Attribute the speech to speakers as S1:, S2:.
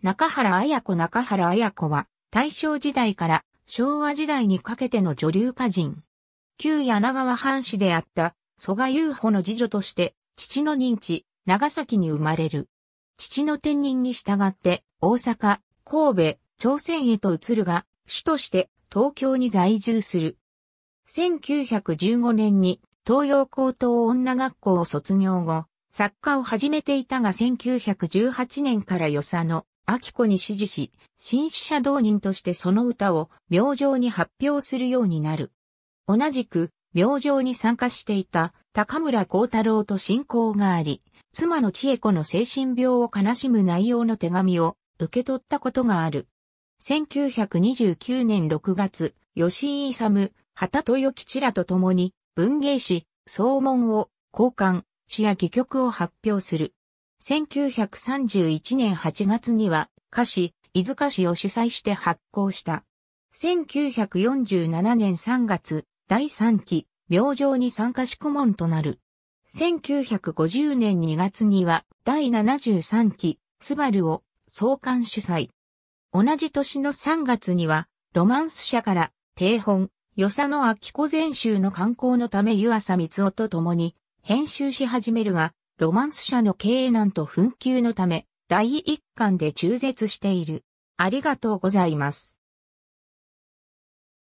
S1: 中原綾子中原綾子は、大正時代から昭和時代にかけての女流歌人。旧柳川藩士であった蘇我雄保の次女として、父の認知、長崎に生まれる。父の転任に従って、大阪、神戸、朝鮮へと移るが、主として東京に在住する。1915年に東洋高等女学校を卒業後、作家を始めていたが1918年から与謝の明子に指示し、新死者同人としてその歌を明星に発表するようになる。同じく、明星に参加していた高村光太郎と親交があり、妻の千恵子の精神病を悲しむ内容の手紙を受け取ったことがある。1929年6月、吉井勇、畑豊吉らと共に文芸誌、総門を交換、詩や戯曲を発表する。1931年8月には、歌詞、伊塚市を主催して発行した。1947年3月、第3期、病状に参加し顧問となる。1950年2月には、第73期、スバルを創刊主催。同じ年の3月には、ロマンス社から、定本、与謝野明子全集の刊行のため湯浅光夫と共に、編集し始めるが、ロマンス社の経営難と紛糾のため、第一巻で中絶している。ありがとうございます。